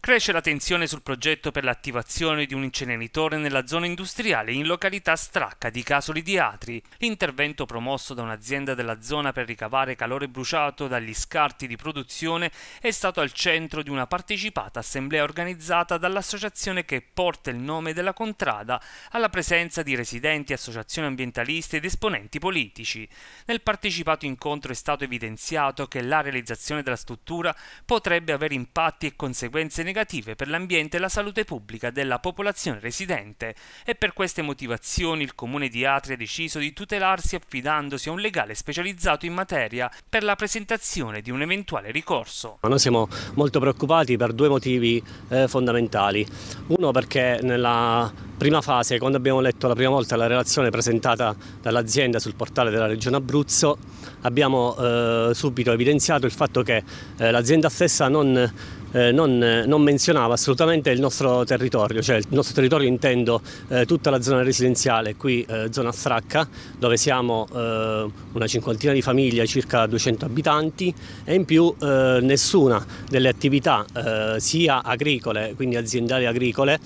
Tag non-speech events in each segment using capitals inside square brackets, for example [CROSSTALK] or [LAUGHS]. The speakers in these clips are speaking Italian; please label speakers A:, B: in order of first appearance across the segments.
A: Cresce la tensione sul progetto per l'attivazione di un inceneritore nella zona industriale in località Stracca di Casoli di Atri. L'intervento promosso da un'azienda della zona per ricavare calore bruciato dagli scarti di produzione è stato al centro di una partecipata assemblea organizzata dall'associazione che porta il nome della contrada alla presenza di residenti, associazioni ambientaliste ed esponenti politici. Nel partecipato incontro è stato evidenziato che la realizzazione della struttura potrebbe avere impatti e conseguenze negative negative per l'ambiente e la salute pubblica della popolazione residente e per queste motivazioni il comune di Atria ha deciso di tutelarsi affidandosi a un legale specializzato in materia per la presentazione di un eventuale ricorso.
B: Ma noi siamo molto preoccupati per due motivi eh, fondamentali. Uno perché nella prima fase, quando abbiamo letto la prima volta la relazione presentata dall'azienda sul portale della Regione Abruzzo, abbiamo eh, subito evidenziato il fatto che eh, l'azienda stessa non eh, non, eh, non, menzionava assolutamente il nostro territorio, cioè il nostro territorio intendo eh, tutta la zona residenziale, qui eh, zona Stracca, dove siamo eh, una cinquantina di famiglie, circa 200 abitanti e in più nessuna delle attività sia agricole, quindi aziendali agricole,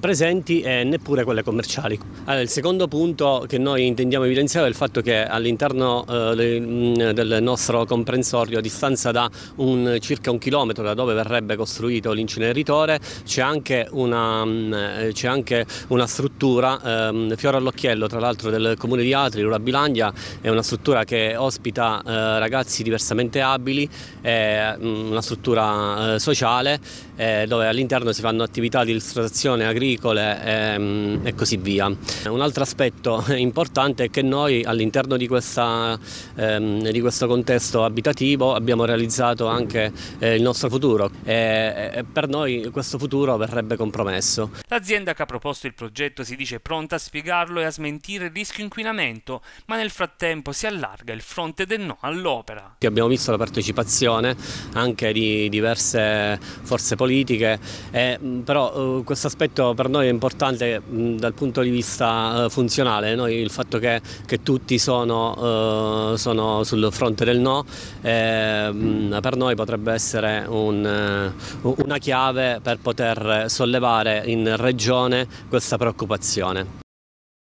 B: presenti e neppure quelle commerciali. Allora, il secondo punto che noi intendiamo evidenziare è il fatto che all'interno mm, del nostro comprensorio, a distanza da un, circa un chilometro da dove verrebbe avrebbe costruito l'inceneritore, c'è anche, mm, eh, anche, una struttura, ehm, Fiore all'Occhiello tra l'altro del comune di Atri, Lura Bilandia, è una struttura che ospita eh, ragazzi diversamente abili, è mm, una struttura eh, sociale eh, dove all'interno si fanno attività di illustrazione agricole ehm, e così via. Un altro aspetto [LAUGHS] importante è che noi all'interno di, ehm, di, questo contesto abitativo abbiamo realizzato anche eh, il nostro futuro. Eh, e, eh, per noi questo futuro verrebbe compromesso.
A: L'azienda che ha proposto il progetto si dice pronta a spiegarlo e a smentire il rischio inquinamento, ma nel frattempo si allarga il fronte del no all'opera.
B: Abbiamo visto la partecipazione anche di diverse forze politiche, eh, però eh, questo aspetto per noi è importante mh, mm, dal punto di vista eh, funzionale, noi, il fatto che, che tutti sono, eh, sono, sul fronte del no mh, eh, mm, per noi potrebbe essere un una
A: chiave per poter sollevare in regione questa preoccupazione.